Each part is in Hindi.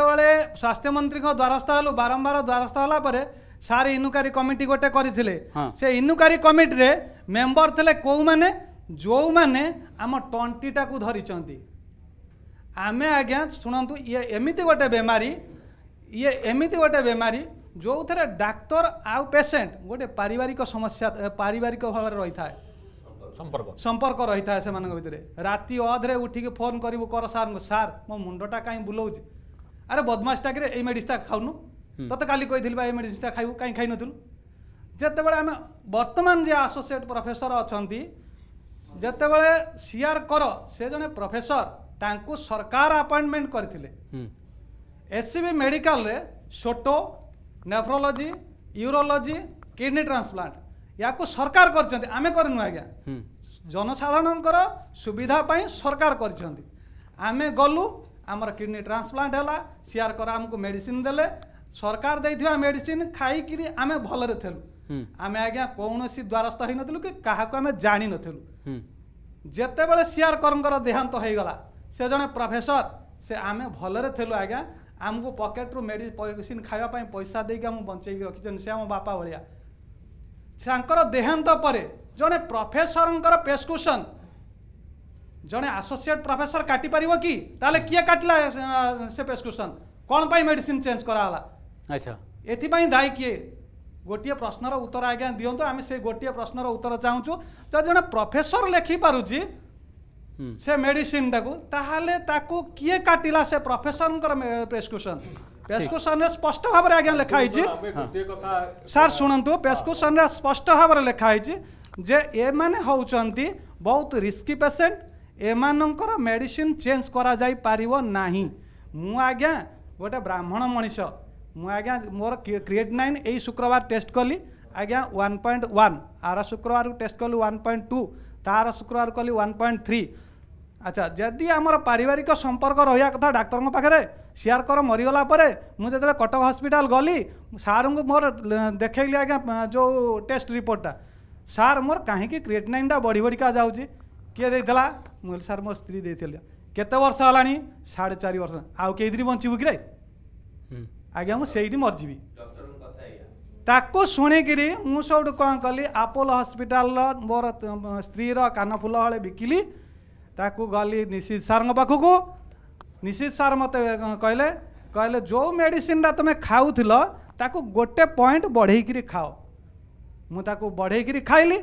যেতবে স্বাস্থ্যমন্ত্রী দ্বারস্থ হলু বারম্বার দ্বারস্থ হলা পরে ସାର୍ ଇନକ୍ୱାରୀ କମିଟି ଗୋଟେ କରିଥିଲେ ସେ ଇନକ୍ୱାରୀ କମିଟିରେ ମେମ୍ବର ଥିଲେ କେଉଁମାନେ ଯେଉଁମାନେ ଆମ ଟଣ୍ଟିଟାକୁ ଧରିଛନ୍ତି ଆମେ ଆଜ୍ଞା ଶୁଣନ୍ତୁ ଇଏ ଏମିତି ଗୋଟେ ବେମାରୀ ଇଏ ଏମିତି ଗୋଟେ ବେମାରୀ ଯେଉଁଥିରେ ଡାକ୍ତର ଆଉ ପେସେଣ୍ଟ ଗୋଟେ ପାରିବାରିକ ସମସ୍ୟା ପାରିବାରିକ ଭାବରେ ରହିଥାଏ ସମ୍ପର୍କ ସମ୍ପର୍କ ରହିଥାଏ ସେମାନଙ୍କ ଭିତରେ ରାତି ଅଧରେ ଉଠିକି ଫୋନ୍ କରିବୁ କର ସାର୍ଙ୍କୁ ସାର୍ ମୋ ମୁଣ୍ଡଟା କାହିଁ ବୁଲଉଛି ଆରେ ବଦମାସଟାକରେ ଏଇ ମେଡ଼ିସିନଟା ଖାଉନୁ ତତେ କାଲି କହିଥିଲି ବା ଏଇ ମେଡ଼ିସିନଟା ଖାଇବୁ କାହିଁ ଖାଇନଥିଲୁ ଯେତେବେଳେ ଆମେ ବର୍ତ୍ତମାନ ଯେ ଆସୋସିଏଟ୍ ପ୍ରଫେସର ଅଛନ୍ତି ଯେତେବେଳେ ସିଆର କର ସେ ଜଣେ ପ୍ରଫେସର ତାଙ୍କୁ ସରକାର ଆପଏଣ୍ଟମେଣ୍ଟ କରିଥିଲେ ଏସ୍ସିବି ମେଡ଼ିକାଲରେ ସୋଟୋ ନେଫ୍ରୋଲୋଜି ୟୁରୋଲୋଜି କିଡ଼ନୀ ଟ୍ରାନ୍ସପ୍ଲାଣ୍ଟ ୟାକୁ ସରକାର କରିଛନ୍ତି ଆମେ କରିନୁ ଆଜ୍ଞା ଜନସାଧାରଣଙ୍କର ସୁବିଧା ପାଇଁ ସରକାର କରିଛନ୍ତି ଆମେ ଗଲୁ আমার কিডনি ট্রান্সপ্লান্ট হল সিআর কর আমি মেডিসিন দেলে সরকার দেওয়া মেডিসিন খাইকি আমি ভালরে থিলু আমি আজ্ঞা কৌশি দ্বারস্থ হয়ে নু কি কাহকু আমি জাঁ নু যেতবে সিআর করঙ্কর দেহান্ত হয়ে গলা সে জন প্রফেসর সে আমি ভালরে থিলু আজ্ঞা আমি পকেট্রু মেডিসিন খাওয়া পয়সা দিয়ে আমি বঞ্চাইকি রাখিছেন সে আমার বাপা ভাইয়া তাঁর দেহান্ত পরে জনে প্রফেসরঙ্কর প্রেসক্রিপশন जड़े आसोसीएट प्रफेसर काटि कि किए काटला से प्रेस्क्रिप्सन कौन पर मेडिसीन चेंज कराला अच्छा एपाई दायी किए गोटे प्रश्नर उत्तर आज्ञा दिंतु आम से गोटे प्रश्नर उत्तर चाहूँ तो जो प्रफेसर लेखिपार से मेडिसीन ताकू किए काटिला से प्रफेसर प्रेस्क्रिप्सन प्रेस्क्रिप्सन स्पष्ट भाव में आज्ञा लिखाई हाँ। सार शुणु प्रेस्क्रिप्सन स्पष्ट भाव में लिखाई जे एने हूँ बहुत रिस्की पेसेंट एम मेडिसीन चेज करना मुझा गोटे ब्राह्मण मनीष मुझा मोर क्रिएट नाइन यही शुक्रवार टेस्ट कली आज्ञा वन पॉइंट वन आर शुक्रवार को टेस्ट कल वन तार शुक्रवार कली वन थ्री अच्छा जदि आम पारिवारिक संपर्क रहा कथा डाक्तर पाखे सीआर कर मरीगला मुझे कटक हस्पिटा गली सार मोर देखली आज्ञा जो टेस्ट रिपोर्टा सार मोर कहीं क्रिएट नाइन बढ़ी बढ़ी बढ़िका जाऊँगी किए देला मैले सार म स्त्री ଦେଇଥିଲେ କେତେ ବର୍ଷ ହେଲାଣି ସାଢ଼େ ଚାରି ବର୍ଷ ଆଉ କେଇଦିନ ବଞ୍ଚିବୁ କିରେ ଆଜ୍ଞା ମୁଁ ସେଇଠି ମରିଯିବି ତାକୁ ଶୁଣିକିରି ମୁଁ ସବୁଠୁ କ'ଣ କଲି ଆପୋଲ ହସ୍ପିଟାଲର ମୋର ସ୍ତ୍ରୀର କାନଫୁଲ ହଳେ ବିକିଲି ତାକୁ ଗଲି ନିଶିତ ସାର୍ଙ୍କ ପାଖକୁ ନିଶିତ ସାର୍ ମୋତେ କହିଲେ କହିଲେ ଯେଉଁ ମେଡ଼ିସିନଟା ତୁମେ ଖାଉଥିଲ ତାକୁ ଗୋଟେ ପଏଣ୍ଟ ବଢ଼େଇକିରି ଖାଅ ମୁଁ ତାକୁ ବଢ଼େଇକିରି ଖାଇଲି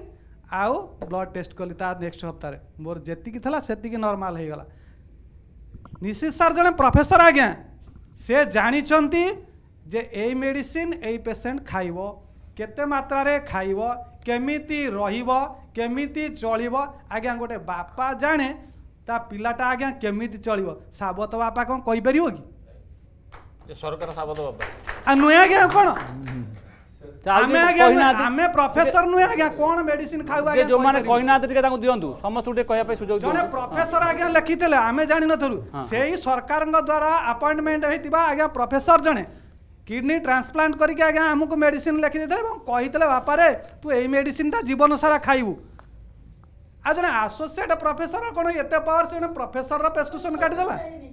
ଆଉ ବ୍ଲଡ଼ ଟେଷ୍ଟ କଲି ତା ନେକ୍ସଟ ସପ୍ତାହରେ ମୋର ଯେତିକି ଥିଲା ସେତିକି ନର୍ମାଲ ହେଇଗଲା ନିଶିତ ସାର୍ ଜଣେ ପ୍ରଫେସର ଆଜ୍ଞା ସେ ଜାଣିଛନ୍ତି ଯେ ଏଇ ମେଡ଼ିସିନ ଏଇ ପେସେଣ୍ଟ ଖାଇବ କେତେ ମାତ୍ରାରେ ଖାଇବ କେମିତି ରହିବ କେମିତି ଚଳିବ ଆଜ୍ଞା ଗୋଟେ ବାପା ଜାଣେ ତା ପିଲାଟା ଆଜ୍ଞା କେମିତି ଚଳିବ ସାବତ ବାପା କ'ଣ କହିପାରିବ କି ସରକାର ସାବତ ବାପା ଆଉ ନୁହେଁ ଆଜ୍ଞା କ'ଣ ଆମେ ପ୍ରଫେସର ନୁହେଁ ଆଜ୍ଞା କଣ ମେଡିସିନ ଖାଇବା ଆଜ୍ଞା ଯୋଉମାନେ କହିନାହାନ୍ତି ଟିକେ ତାଙ୍କୁ ଦିଅନ୍ତୁ ସମସ୍ତଙ୍କୁ ଟିକେ କହିବା ପାଇଁ ସୁଯୋଗ ଜଣେ ପ୍ରଫେସର ଆଜ୍ଞା ଲେଖିଥିଲେ ଆମେ ଜାଣିନଥିଲୁ ସେଇ ସରକାରଙ୍କ ଦ୍ୱାରା ଆପଏଣ୍ଟମେଣ୍ଟ ହେଇଥିବା ଆଜ୍ଞା ପ୍ରଫେସର ଜଣେ কিডনি ট্রান্সপ্লান্ট করিকি আজ্ঞা আমি মেডিসিন লেখি দিয়ে এবং কে বাপারে তু এই মেডিসিনটা জীবন সারা খাইবু আর জন আসোসিয়েট প্রফেসর কোণ এত পাওয়ার সে প্রফেসর প্রেসক্রিপশন কাটিদেলা